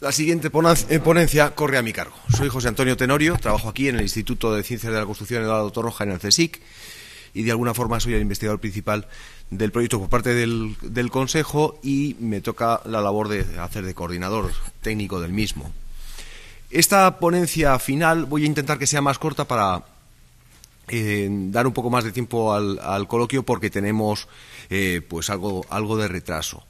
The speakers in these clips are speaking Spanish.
La siguiente eh, ponencia corre a mi cargo. Soy José Antonio Tenorio, trabajo aquí en el Instituto de Ciencias de la Construcción Eduardo Torroja en el CSIC y de alguna forma soy el investigador principal del proyecto por parte del, Consejo y me toca la labor de hacer de coordinador técnico del mismo. Esta ponencia final voy a intentar que sea más corta para eh, dar un poco más de tiempo al, coloquio porque tenemos eh, pues algo de retraso.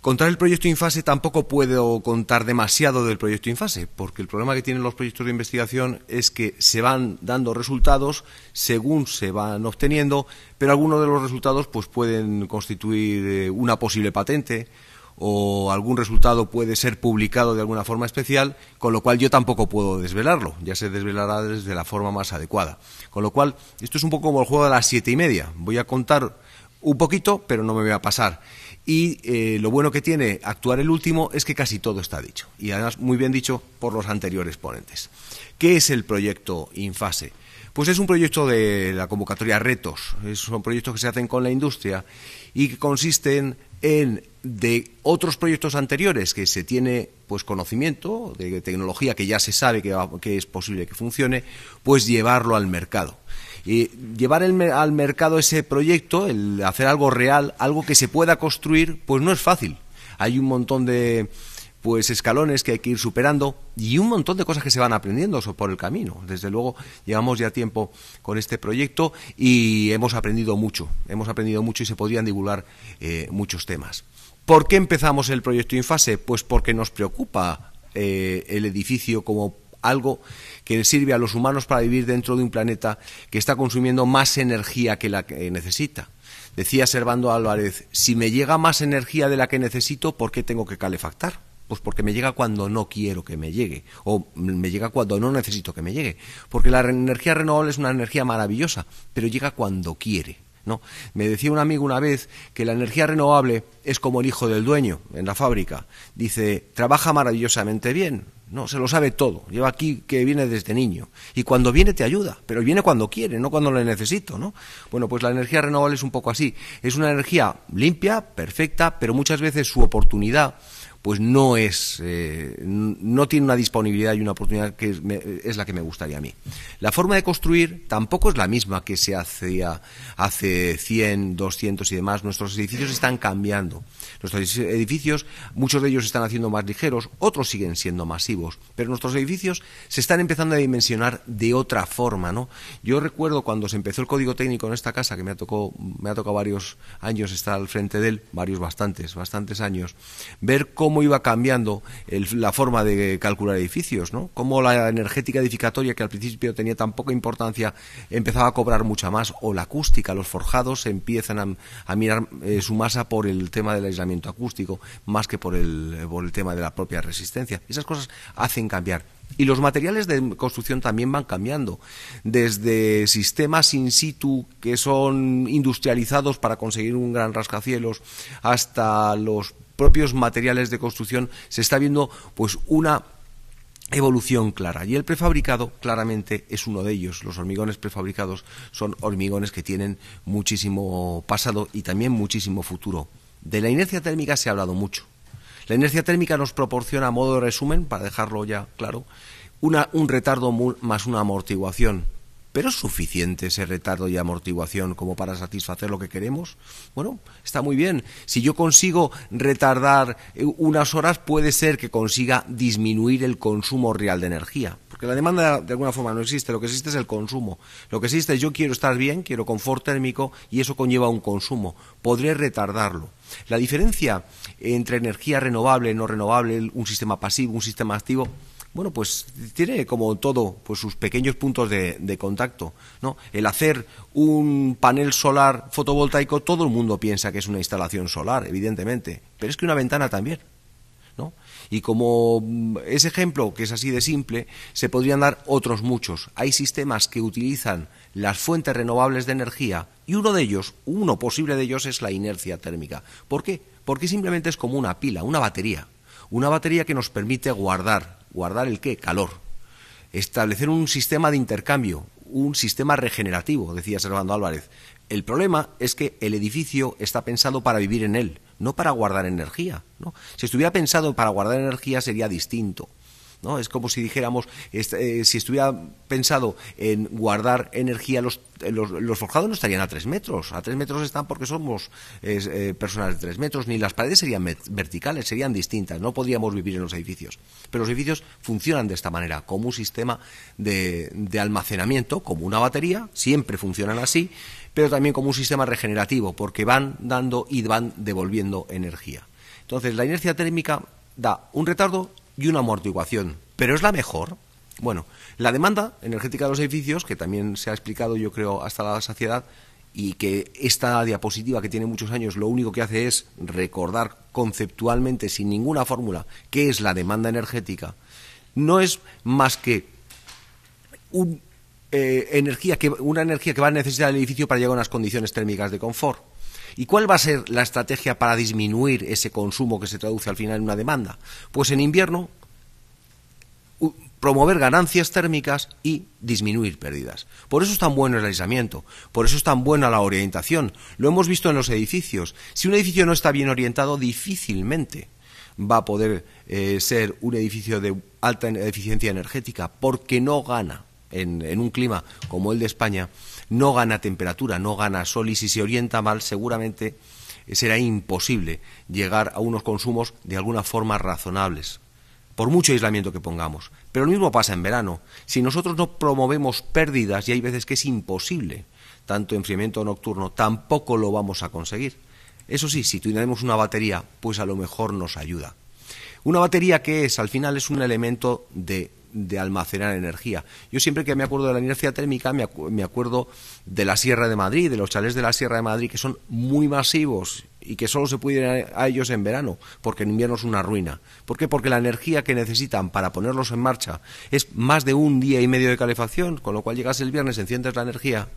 Contar el proyecto Infase tampoco puedo contar demasiado del proyecto Infase, porque el problema que tienen los proyectos de investigación es que se van dando resultados según se van obteniendo, pero algunos de los resultados pues, pueden constituir eh, una posible patente o algún resultado puede ser publicado de alguna forma especial, con lo cual yo tampoco puedo desvelarlo, ya se desvelará desde la forma más adecuada. Con lo cual, esto es un poco como el juego de las siete y media. Voy a contar un poquito, pero no me voy a pasar y eh, lo bueno que tiene actuar el último es que casi todo está dicho y además muy bien dicho por los anteriores ponentes. ¿Qué es el proyecto Infase? Pues es un proyecto de la convocatoria Retos, son proyectos que se hacen con la industria y que consisten en de otros proyectos anteriores que se tiene pues conocimiento de tecnología que ya se sabe que es posible que funcione, pues llevarlo al mercado. Y llevar al mercado ese proyecto, el hacer algo real, algo que se pueda construir, pues no es fácil. Hay un montón de pues escalones que hay que ir superando y un montón de cosas que se van aprendiendo por el camino. Desde luego llevamos ya tiempo con este proyecto y hemos aprendido mucho, hemos aprendido mucho y se podían divulgar eh, muchos temas. ¿Por qué empezamos el proyecto Infase? Pues porque nos preocupa eh, el edificio como algo que sirve a los humanos para vivir dentro de un planeta que está consumiendo más energía que la que necesita. Decía Servando Álvarez, si me llega más energía de la que necesito, ¿por qué tengo que calefactar? Pues porque me llega cuando no quiero que me llegue, o me llega cuando no necesito que me llegue. Porque la energía renovable es una energía maravillosa, pero llega cuando quiere. Me decía un amigo una vez que la energía renovable es como el hijo del dueño en la fábrica. Dice, trabaja maravillosamente bien, no, se lo sabe todo. Lleva aquí que viene desde niño. Y cuando viene te ayuda, pero viene cuando quiere, no cuando le necesito, ¿no? Bueno, pues la energía renovable es un poco así. Es una energía limpia, perfecta, pero muchas veces su oportunidad pues no es, eh, no tiene una disponibilidad y una oportunidad que es, la que me gustaría a mí. La forma de construir tampoco es la misma que se hacía hace 100, 200 y demás. Nuestros edificios están cambiando. Nuestros edificios, muchos de ellos están haciendo más ligeros, otros siguen siendo masivos, pero nuestros edificios se están empezando a dimensionar de otra forma, ¿no? Yo recuerdo cuando se empezó el código técnico en esta casa, que me ha tocado, me ha tocado varios años estar al frente de él, varios bastantes, bastantes años, ver cómo cómo iba cambiando la forma de calcular edificios, ¿no? Cómo la energética edificatoria, que al principio tenía tan poca importancia, empezaba a cobrar mucha más, o la acústica, los forjados empiezan a, mirar eh, su masa por el tema del aislamiento acústico, más que por el, por el tema de la propia resistencia. Esas cosas hacen cambiar. Y los materiales de construcción también van cambiando, desde sistemas in situ que son industrializados para conseguir un gran rascacielos hasta los propios materiales de construcción se está viendo pues una evolución clara. Y el prefabricado claramente es uno de ellos. Los hormigones prefabricados son hormigones que tienen muchísimo pasado y también muchísimo futuro. De la inercia térmica se ha hablado mucho. La inercia térmica nos proporciona, a modo de resumen, para dejarlo ya claro, una, un retardo más una amortiguación ¿Pero es suficiente ese retardo y amortiguación como para satisfacer lo que queremos? Bueno, está muy bien. Si yo consigo retardar eh, unas horas, puede ser que consiga disminuir el consumo real de energía. Porque la demanda de alguna forma no existe, lo que existe es el consumo. Lo que existe es yo quiero estar bien, quiero confort térmico y eso conlleva un consumo. Podré retardarlo. La diferencia entre energía renovable, no renovable, un sistema pasivo, un sistema activo, bueno, pues tiene como todo pues sus pequeños puntos de, contacto, ¿no? El hacer un panel solar fotovoltaico, todo el mundo piensa que es una instalación solar, evidentemente, pero es que una ventana también, ¿no? Y como mm, ese ejemplo, que es así de simple, se podrían dar otros muchos. Hay sistemas que utilizan las fuentes renovables de energía y uno de ellos, uno posible de ellos, es la inercia térmica. ¿Por qué? Porque simplemente es como una pila, una batería. Una batería que nos permite guardar guardar el qué, calor, establecer un sistema de intercambio, un sistema regenerativo, decía Servando Álvarez. El problema es que el edificio está pensado para vivir en él, no para guardar energía. Si estuviera pensado para guardar energía sería distinto. Es como si dijéramos, eh, si estuviera pensado en guardar energía, eh, los, los, forjados no estarían a tres metros. A tres metros están porque somos eh, personas de tres metros, ni las paredes serían verticales, serían distintas. No podríamos vivir en los edificios. Pero los edificios funcionan de esta manera, como un sistema de, de almacenamiento, como una batería, siempre funcionan así, pero también como un sistema regenerativo, porque van dando y van devolviendo energía. Entonces, la inercia térmica da un retardo y una amortiguación. ¿Pero es la mejor? Bueno, la demanda energética de los edificios, que también se ha explicado yo creo hasta la saciedad, y que esta diapositiva que tiene muchos años lo único que hace es recordar conceptualmente, sin ninguna fórmula, qué es la demanda energética, no es más que eh, que, una energía que va a necesitar el edificio para llegar a unas condiciones térmicas de confort. ¿Y cuál va a ser la estrategia para disminuir ese consumo que se traduce al final en una demanda? Pues en invierno promover ganancias térmicas y disminuir pérdidas. Por eso es tan bueno el aislamiento, por eso es tan buena la orientación. Lo hemos visto en los edificios. Si un edificio no está bien orientado, difícilmente va a poder eh, ser un edificio de alta eficiencia energética, porque no gana en, un clima como el de España, no gana temperatura, no gana sol y si se orienta mal seguramente será imposible llegar a unos consumos de alguna forma razonables, por mucho aislamiento que pongamos. Pero lo mismo pasa en verano. Si nosotros no promovemos pérdidas, y hay veces que es imposible, tanto enfriamiento nocturno, tampoco lo vamos a conseguir. Eso sí, si tenemos una batería, pues a lo mejor nos ayuda. Una batería que es, al final, es un elemento de de almacenar energía. Yo siempre que me acuerdo de la inercia térmica, me, me, acuerdo de la Sierra de Madrid, de los chalés de la Sierra de Madrid, que son muy masivos y que solo se pueden ir a, ellos en verano, porque en invierno es una ruina. ¿Por qué? Porque la energía que necesitan para ponerlos en marcha es más de un día y medio de calefacción, con lo cual llegas el viernes, enciendes la energía,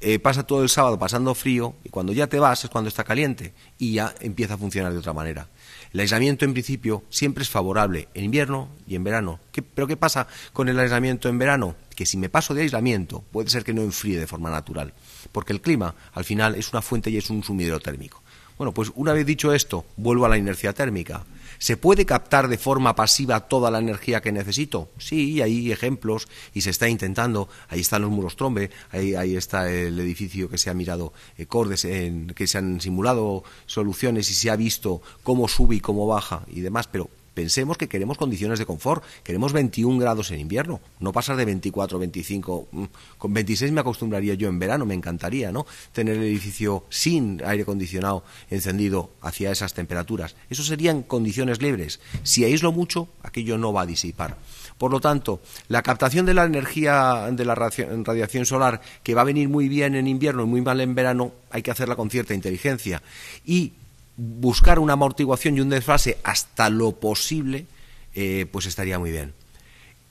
eh, pasa todo el sábado pasando frío y cuando ya te vas es cuando está caliente y ya empieza a funcionar de otra manera. El aislamiento en principio siempre es favorable en invierno y en verano. ¿Pero qué pasa con el aislamiento en verano? Que si me paso de aislamiento puede ser que no enfríe de forma natural, porque el clima al final es una fuente y es un sumidero térmico. Bueno, pues una vez dicho esto, vuelvo a la inercia térmica. ¿Se puede captar de forma pasiva toda la energía que necesito? Sí, hay ejemplos y se está intentando. Ahí están los muros trombe, ahí, está el edificio que se ha mirado eh, en, que se han simulado soluciones y se ha visto cómo sube y cómo baja y demás, pero Pensemos que queremos condiciones de confort, queremos 21 grados en invierno, no pasar de 24, 25, mm, con 26 me acostumbraría yo en verano, me encantaría, ¿no? Tener el edificio sin aire acondicionado encendido hacia esas temperaturas. Eso serían condiciones libres. Si aíslo mucho, aquello no va a disipar. Por lo tanto, la captación de la energía de la radiación solar, que va a venir muy bien en invierno y muy mal en verano, hay que hacerla con cierta inteligencia. Y buscar una amortiguación y un desfase hasta lo posible, eh, pues estaría muy bien.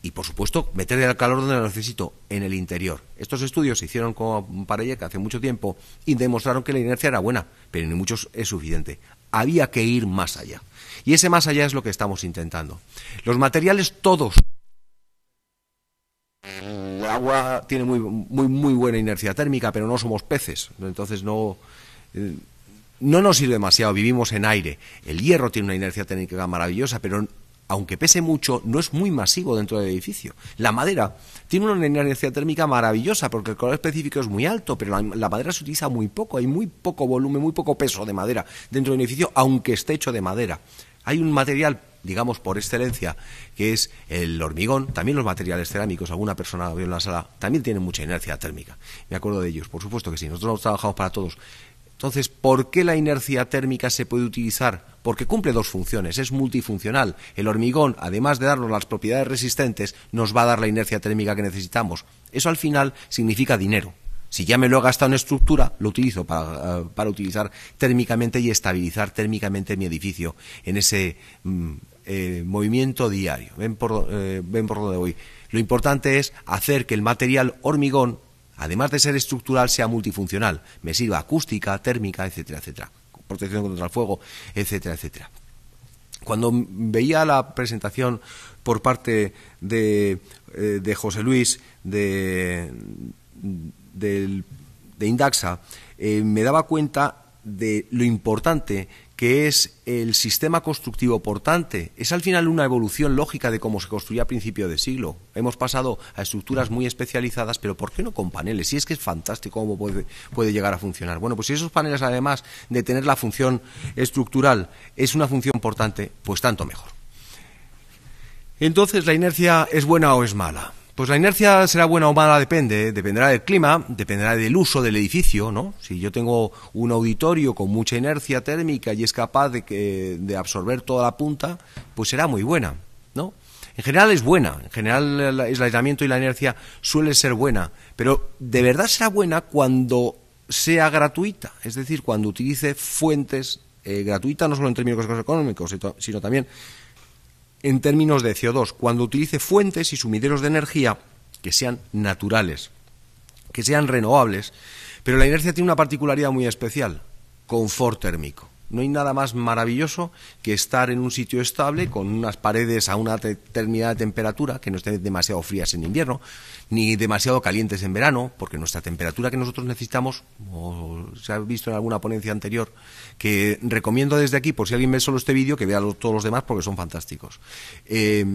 Y por supuesto, meter el calor donde lo necesito, en el interior. Estos estudios se hicieron con Parelleca hace mucho tiempo y demostraron que la inercia era buena, pero en muchos es suficiente. Había que ir más allá. Y ese más allá es lo que estamos intentando. Los materiales todos el agua tiene muy, muy, muy buena inercia térmica, pero no somos peces. Entonces no. Eh, no nos sirve demasiado, vivimos en aire. El hierro tiene una inercia térmica maravillosa, pero aunque pese mucho, no es muy masivo dentro del edificio. La madera tiene una inercia térmica maravillosa porque el color específico es muy alto, pero la, madera se utiliza muy poco, hay muy poco volumen, muy poco peso de madera dentro del edificio, aunque esté hecho de madera. Hay un material, digamos, por excelencia, que es el hormigón, también los materiales cerámicos, alguna persona vio en la sala, también tienen mucha inercia térmica. Me acuerdo de ellos, por supuesto que sí, nosotros trabajamos para todos. Entonces, ¿por qué la inercia térmica se puede utilizar? Porque cumple dos funciones, es multifuncional. El hormigón, además de darnos las propiedades resistentes, nos va a dar la inercia térmica que necesitamos. Eso al final significa dinero. Si ya me lo he gastado en estructura, lo utilizo para, eh, utilizar térmicamente y estabilizar térmicamente mi edificio en ese mm, eh, movimiento diario. Ven por, lo eh, ven por donde voy. Lo importante es hacer que el material hormigón además de ser estructural, sea multifuncional, me sirva acústica, térmica, etcétera, etcétera, protección contra el fuego, etcétera, etcétera. Cuando veía la presentación por parte de, eh, de José Luis de, Indaxa, eh, me daba cuenta de lo importante que es el sistema constructivo portante. Es al final una evolución lógica de cómo se construía a principio de siglo. Hemos pasado a estructuras muy especializadas, pero ¿por qué no con paneles? Si es que es fantástico cómo puede, puede llegar a funcionar. Bueno, pues si esos paneles, además de tener la función estructural, es una función portante, pues tanto mejor. Entonces, ¿la inercia es buena o es mala? Pues la inercia será buena o mala, depende, ¿eh? dependerá del clima, dependerá del uso del edificio, ¿no? Si yo tengo un auditorio con mucha inercia térmica y es capaz de, absorber toda la punta, pues será muy buena, ¿no? En general es buena, en general el aislamiento y la inercia suele ser buena, pero de verdad será buena cuando sea gratuita, es decir, cuando utilice fuentes eh, gratuitas no solo en términos económicos, sino también en términos de CO2 cuando utilice fuentes y sumideros de energía que sean naturales, que sean renovables, pero la inercia tiene una particularidad muy especial, confort térmico. No hay nada más maravilloso que estar en un sitio estable con unas paredes a una determinada temperatura, que no estén demasiado frías en invierno, ni demasiado calientes en verano, porque nuestra temperatura que nosotros necesitamos, como se ha visto en alguna ponencia anterior, que recomiendo desde aquí, por si alguien ve solo este vídeo, que vea todos los demás porque son fantásticos. Eh,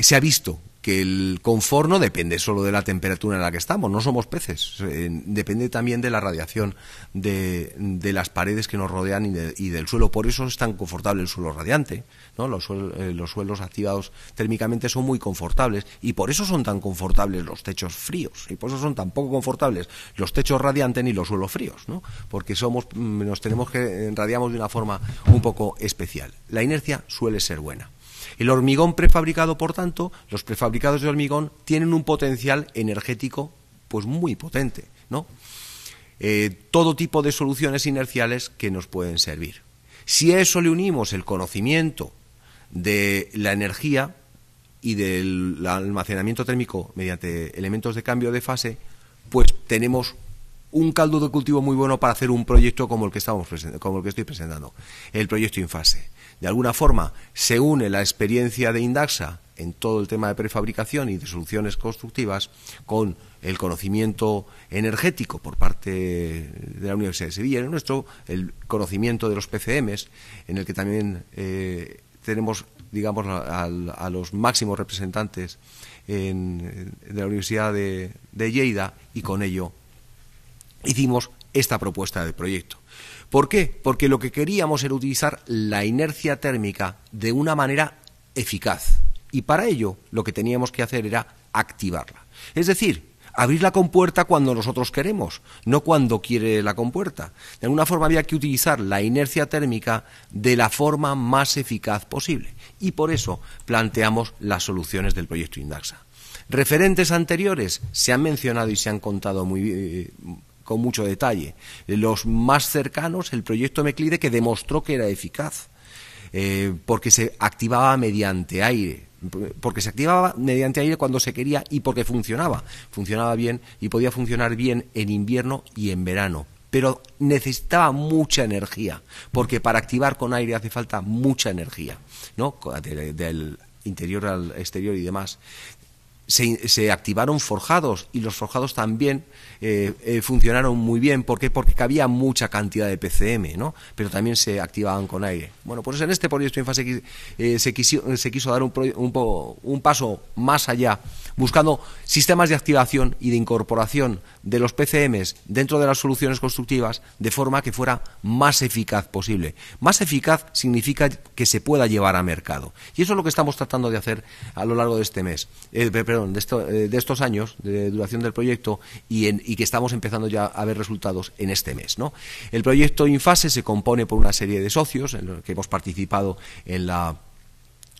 se ha visto que el confort no depende solo de la temperatura en la que estamos, no somos peces, eh, depende también de la radiación de, las paredes que nos rodean y, del suelo, por eso es tan confortable el suelo radiante, ¿no? Eh, los, suelos activados térmicamente son muy confortables y por eso son tan confortables los techos fríos y por eso son tan poco confortables los techos radiantes ni los suelos fríos, ¿no? porque somos, mm, nos tenemos que, eh, radiamos de una forma un poco especial. La inercia suele ser buena. El hormigón prefabricado, por tanto, los prefabricados de hormigón tienen un potencial energético pues muy potente, ¿no? Eh, todo tipo de soluciones inerciales que nos pueden servir. Si a eso le unimos el conocimiento de la energía y del almacenamiento térmico mediante elementos de cambio de fase, pues tenemos un caldo de cultivo muy bueno para hacer un proyecto como el que estamos como el que estoy presentando, el proyecto Infase. De alguna forma se une la experiencia de Indaxa en todo el tema de prefabricación y de soluciones constructivas con el conocimiento energético por parte de la Universidad de Sevilla, el nuestro, el conocimiento de los PCMs, en el que también eh, tenemos, digamos, a, los máximos representantes de la Universidad de, de Lleida y con ello hicimos esta propuesta de proyecto. ¿Por qué? Porque lo que queríamos era utilizar la inercia térmica de una manera eficaz. Y para ello lo que teníamos que hacer era activarla. Es decir, abrir la compuerta cuando nosotros queremos, no cuando quiere la compuerta. De alguna forma había que utilizar la inercia térmica de la forma más eficaz posible. Y por eso planteamos las soluciones del proyecto INDAXA. Referentes anteriores se han mencionado y se han contado muy, bien. Eh, con mucho detalle. Los más cercanos, el proyecto Meclide, que demostró que era eficaz, eh, porque se activaba mediante aire, porque se activaba mediante aire cuando se quería y porque funcionaba. Funcionaba bien y podía funcionar bien en invierno y en verano. Pero necesitaba mucha energía, porque para activar con aire hace falta mucha energía, ¿no? del interior al exterior y demás se, activaron forjados y los forjados también eh, eh, funcionaron muy bien. ¿Por Porque cabía mucha cantidad de PCM, ¿no? Pero también se activaban con aire. Bueno, pues en este proyecto en fase eh, se, quiso, se quiso dar un, paso más allá, buscando sistemas de activación y de incorporación de los PCM dentro de las soluciones constructivas de forma que fuera más eficaz posible. Más eficaz significa que se pueda llevar a mercado. Y eso es lo que estamos tratando de hacer a lo largo de este mes. Eh, de, estos años de duración del proyecto y, que estamos empezando ya a ver resultados en este mes. El proyecto Infase se compone por una serie de socios en los que hemos participado en la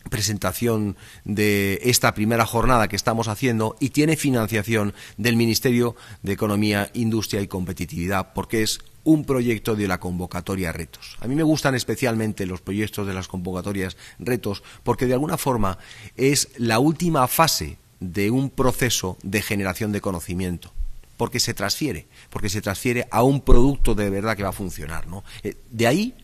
presentación de esta primera jornada que estamos haciendo y tiene financiación del Ministerio de Economía, Industria y Competitividad porque es un proyecto de la convocatoria Retos. A mí me gustan especialmente los proyectos de las convocatorias Retos porque de alguna forma es la última fase de un proceso de generación de conocimiento porque se transfiere, porque se transfiere a un producto de verdad que va a funcionar. ¿no? Eh, de ahí,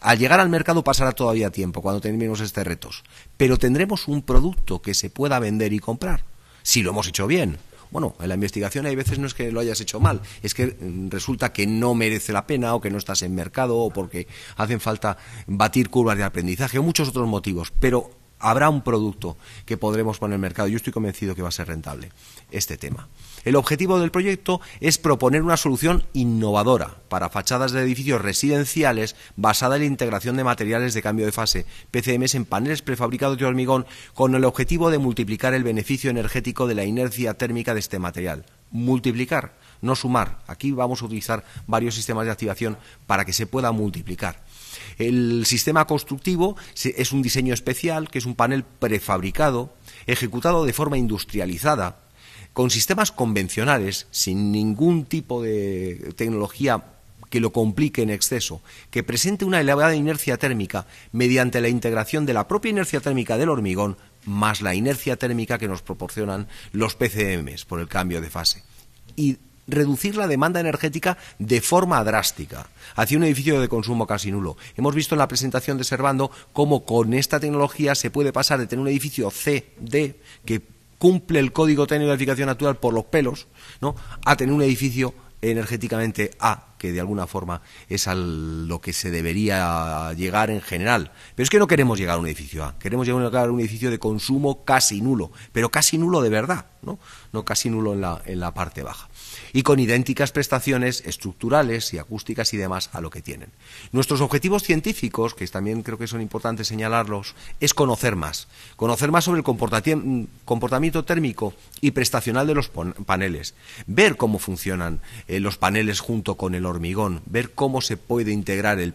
al llegar al mercado pasará todavía tiempo cuando tengamos este retos, pero tendremos un producto que se pueda vender y comprar, si lo hemos hecho bien. Bueno, en la investigación hay veces no es que lo hayas hecho mal, es que mm, resulta que no merece la pena o que no estás en mercado o porque hacen falta batir curvas de aprendizaje o muchos otros motivos, pero habrá un producto que podremos poner en el mercado. Yo estoy convencido que va a ser rentable este tema. El objetivo del proyecto es proponer una solución innovadora para fachadas de edificios residenciales basada en la integración de materiales de cambio de fase PCMs en paneles prefabricados de hormigón con el objetivo de multiplicar el beneficio energético de la inercia térmica de este material. Multiplicar, no sumar. Aquí vamos a utilizar varios sistemas de activación para que se pueda multiplicar. El sistema constructivo es un diseño especial, que es un panel prefabricado, ejecutado de forma industrializada, con sistemas convencionales, sin ningún tipo de tecnología que lo complique en exceso, que presente una elevada inercia térmica mediante la integración de la propia inercia térmica del hormigón más la inercia térmica que nos proporcionan los PCMs por el cambio de fase. Y reducir la demanda energética de forma drástica hacia un edificio de consumo casi nulo. Hemos visto en la presentación de Servando cómo con esta tecnología se puede pasar de tener un edificio C, D, que cumple el código técnico de edificación natural por los pelos, a tener un edificio energéticamente A que de alguna forma es a lo que se debería llegar en general. Pero es que no queremos llegar a un edificio A, queremos llegar a un edificio de consumo casi nulo, pero casi nulo de verdad, no, no casi nulo en la, en la parte baja y con idénticas prestaciones estructurales y acústicas y demás a lo que tienen. Nuestros objetivos científicos, que también creo que son importantes señalarlos, es conocer más, conocer más sobre el comportamiento térmico y prestacional de los paneles, ver cómo funcionan eh, los paneles junto con el hormigón, ver cómo se puede integrar el,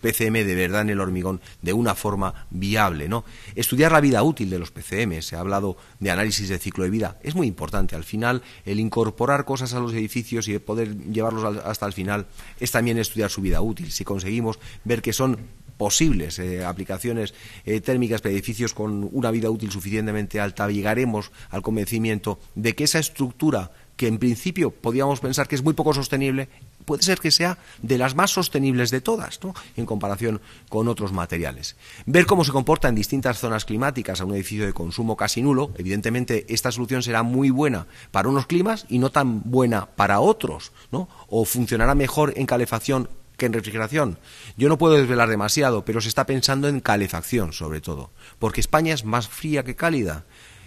PCM de verdad en el hormigón de una forma viable, ¿no? Estudiar la vida útil de los PCM, se ha hablado de análisis de ciclo de vida, es muy importante. Al final, el incorporar cosas a los edificios y poder llevarlos hasta el final es también estudiar su vida útil. Si conseguimos ver que son posibles eh, aplicaciones eh, térmicas para edificios con una vida útil suficientemente alta, llegaremos al convencimiento de que esa estructura que en principio podíamos pensar que es muy poco sostenible, puede ser que sea de las más sostenibles de todas, en comparación con otros materiales. Ver cómo se comporta en distintas zonas climáticas a un edificio de consumo casi nulo, evidentemente esta solución será muy buena para unos climas y no tan buena para otros, ¿no? o funcionará mejor en calefacción que en refrigeración. Yo no puedo desvelar demasiado, pero se está pensando en calefacción sobre todo, porque España es más fría que cálida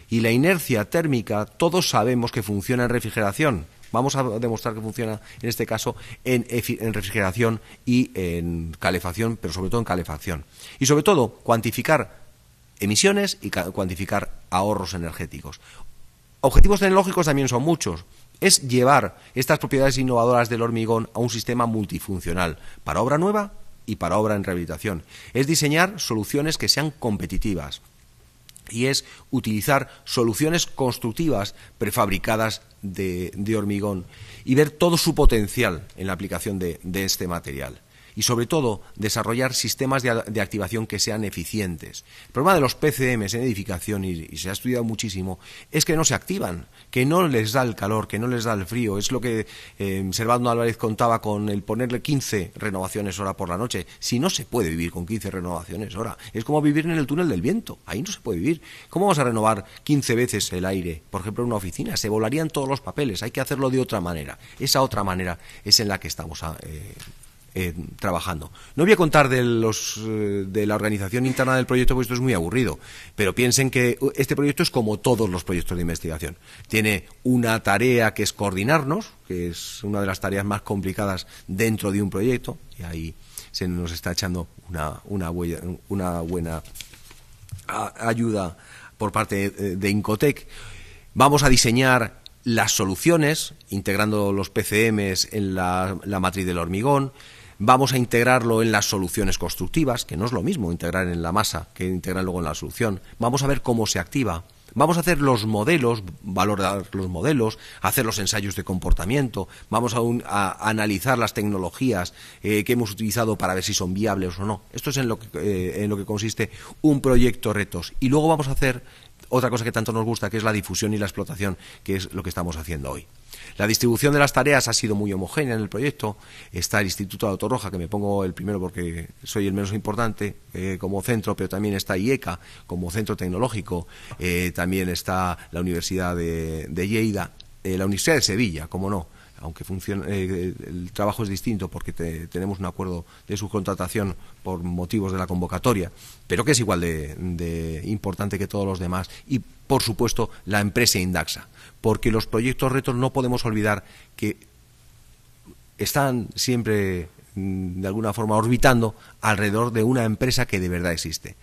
y la inercia térmica todos sabemos que funciona en refrigeración. Vamos a demostrar que funciona en este caso en, refrigeración y en calefacción, pero sobre todo en calefacción. Y sobre todo, cuantificar emisiones y cuantificar ahorros energéticos. Objetivos tecnológicos también son muchos. Es llevar estas propiedades innovadoras del hormigón a un sistema multifuncional para obra nueva y para obra en rehabilitación. Es diseñar soluciones que sean competitivas y es utilizar soluciones constructivas prefabricadas de, hormigón y ver todo su potencial en la aplicación de este material y sobre todo desarrollar sistemas de, activación que sean eficientes. El problema de los PCM en edificación, y, se ha estudiado muchísimo, es que no se activan, que no les da el calor, que no les da el frío. Es lo que eh, Servando Álvarez contaba con el ponerle 15 renovaciones hora por la noche. Si no se puede vivir con 15 renovaciones hora, es como vivir en el túnel del viento. Ahí no se puede vivir. ¿Cómo vamos a renovar 15 veces el aire, por ejemplo, en una oficina? Se volarían todos los papeles. Hay que hacerlo de otra manera. Esa otra manera es en la que estamos ah, eh, eh, trabajando. No voy a contar de, los, eh, de la organización interna del proyecto, porque esto es muy aburrido, pero piensen que este proyecto es como todos los proyectos de investigación. Tiene una tarea que es coordinarnos, que es una de las tareas más complicadas dentro de un proyecto, y ahí se nos está echando una, una, buena ayuda por parte eh, de Incotec. Vamos a diseñar las soluciones, integrando los PCMs en la matriz del hormigón, vamos a integrarlo en las soluciones constructivas, que no es lo mismo integrar en la masa que integrar luego en la solución, vamos a ver cómo se activa, vamos a hacer los modelos, valorar los modelos, hacer los ensayos de comportamiento, vamos a, analizar las tecnologías eh, que hemos utilizado para ver si son viables o no. Esto es en lo, que, eh, en lo que consiste un proyecto retos. Y luego vamos a hacer otra cosa que tanto nos gusta, que es la difusión y la explotación, que es lo que estamos haciendo hoy. La distribución de las tareas ha sido muy homogénea en el proyecto. Está el Instituto de Autorroja, que me pongo el primero porque soy el menos importante eh, como centro, pero también está IECA como centro tecnológico. Eh, también está la Universidad de, Lleida, eh, la Universidad de Sevilla, como no aunque eh, el trabajo es distinto porque tenemos un acuerdo de subcontratación por motivos de la convocatoria, pero que es igual de importante que todos los demás y, por supuesto, la empresa Indaxa, porque los proyectos retos no podemos olvidar que están siempre mm, de alguna forma orbitando alrededor de una empresa que de verdad existe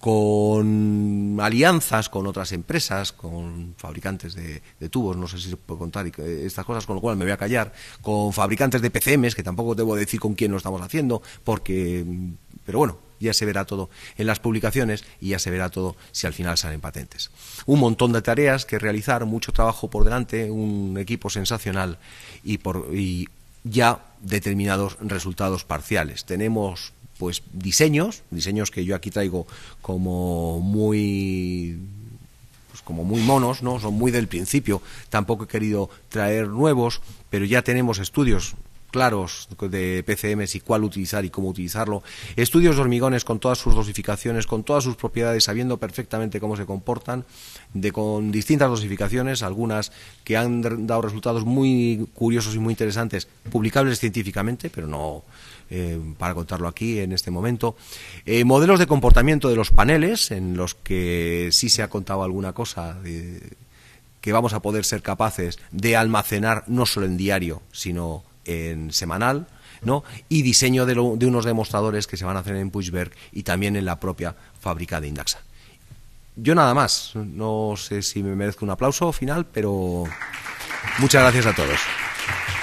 con alianzas con otras empresas, con fabricantes de, tubos, no sé si se puede contar eh, estas cosas, con lo cual me voy a callar, con fabricantes de PCMs, que tampoco debo decir con quién lo estamos haciendo, porque, mm, pero bueno, ya se verá todo en las publicaciones y ya se verá todo si al final salen patentes. Un montón de tareas que realizar, mucho trabajo por delante, un equipo sensacional y, por, y ya determinados resultados parciales. Tenemos pues diseños, diseños que yo aquí traigo como muy pues, como muy monos, ¿no? Son muy del principio. Tampoco he querido traer nuevos, pero ya tenemos estudios claros de PCMs y cuál utilizar y cómo utilizarlo, estudios de hormigones con todas sus dosificaciones, con todas sus propiedades, sabiendo perfectamente cómo se comportan, de, con distintas dosificaciones, algunas que han dado resultados muy curiosos y muy interesantes, publicables científicamente, pero no eh, para contarlo aquí en este momento. Eh, modelos de comportamiento de los paneles, en los que sí se ha contado alguna cosa. que vamos a poder ser capaces de almacenar no solo en diario, sino en semanal, ¿no? Y diseño de, de unos demostradores que se van a hacer en Puigberg y también en la propia fábrica de Indaxa. Yo nada más. No sé si me merezco un aplauso final, pero muchas gracias a todos.